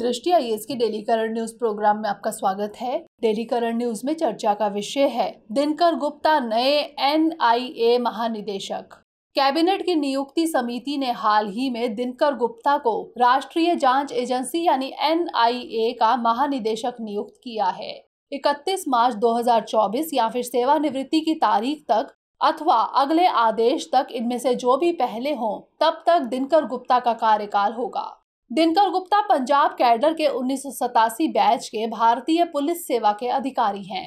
दृष्टि आई के daily current news programme में आपका स्वागत है डेली करंट न्यूज में चर्चा का विषय है दिनकर गुप्ता नए ए महानिदेशक कैबिनेट की नियुक्ति समिति ने हाल ही में दिनकर गुप्ता को राष्ट्रीय जांच एजेंसी यानी ए का महानिदेशक नियुक्त किया है 31 मार्च 2024 या फिर सेवानिवृत्ति की तारीख तक अथवा अगले आदेश तक इनमें से जो भी पहले हों तब तक दिनकर गुप्ता का कार्यकाल होगा दिनकर गुप्ता पंजाब कैडर के उन्नीस बैच के भारतीय पुलिस सेवा के अधिकारी हैं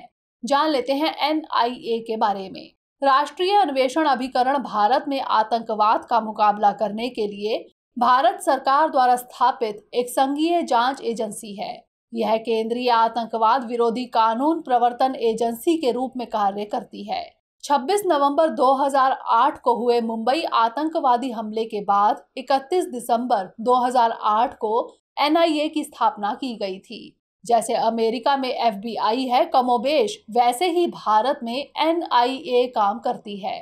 जान लेते हैं एनआईए के बारे में राष्ट्रीय अन्वेषण अभिकरण भारत में आतंकवाद का मुकाबला करने के लिए भारत सरकार द्वारा स्थापित एक संघीय जांच एजेंसी है यह केंद्रीय आतंकवाद विरोधी कानून प्रवर्तन एजेंसी के रूप में कार्य करती है 26 नवंबर 2008 को हुए मुंबई आतंकवादी हमले के बाद 31 दिसंबर 2008 को एनआईए की स्थापना की गई थी जैसे अमेरिका में एफबीआई है कमोबेश वैसे ही भारत में एनआईए काम करती है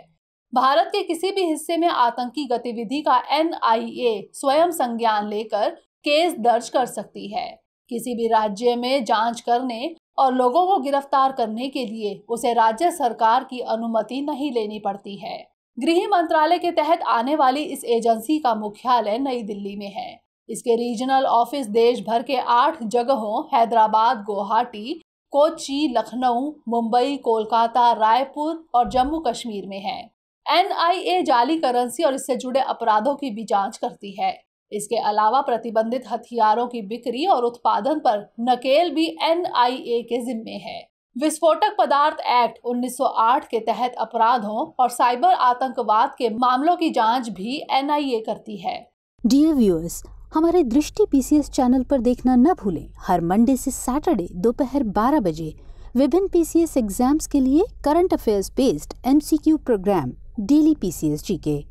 भारत के किसी भी हिस्से में आतंकी गतिविधि का एनआईए स्वयं संज्ञान लेकर केस दर्ज कर सकती है किसी भी राज्य में जांच करने और लोगों को गिरफ्तार करने के लिए उसे राज्य सरकार की अनुमति नहीं लेनी पड़ती है गृह मंत्रालय के तहत आने वाली इस एजेंसी का मुख्यालय नई दिल्ली में है इसके रीजनल ऑफिस देश भर के आठ जगहों हैदराबाद गुवाहाटी कोची लखनऊ मुंबई कोलकाता रायपुर और जम्मू कश्मीर में है एन जाली करेंसी और इससे जुड़े अपराधों की भी जांच करती है इसके अलावा प्रतिबंधित हथियारों की बिक्री और उत्पादन पर नकेल भी एनआईए के जिम्मे है विस्फोटक पदार्थ एक्ट 1908 के तहत अपराधों और साइबर आतंकवाद के मामलों की जांच भी एनआईए करती है डियर व्यूअर्स हमारे दृष्टि पीसीएस चैनल पर देखना न भूलें हर मंडे से सैटरडे दोपहर 12 बजे विभिन्न पीसीएस एग्जाम्स के लिए current affairs based MCQ program daily PCS GK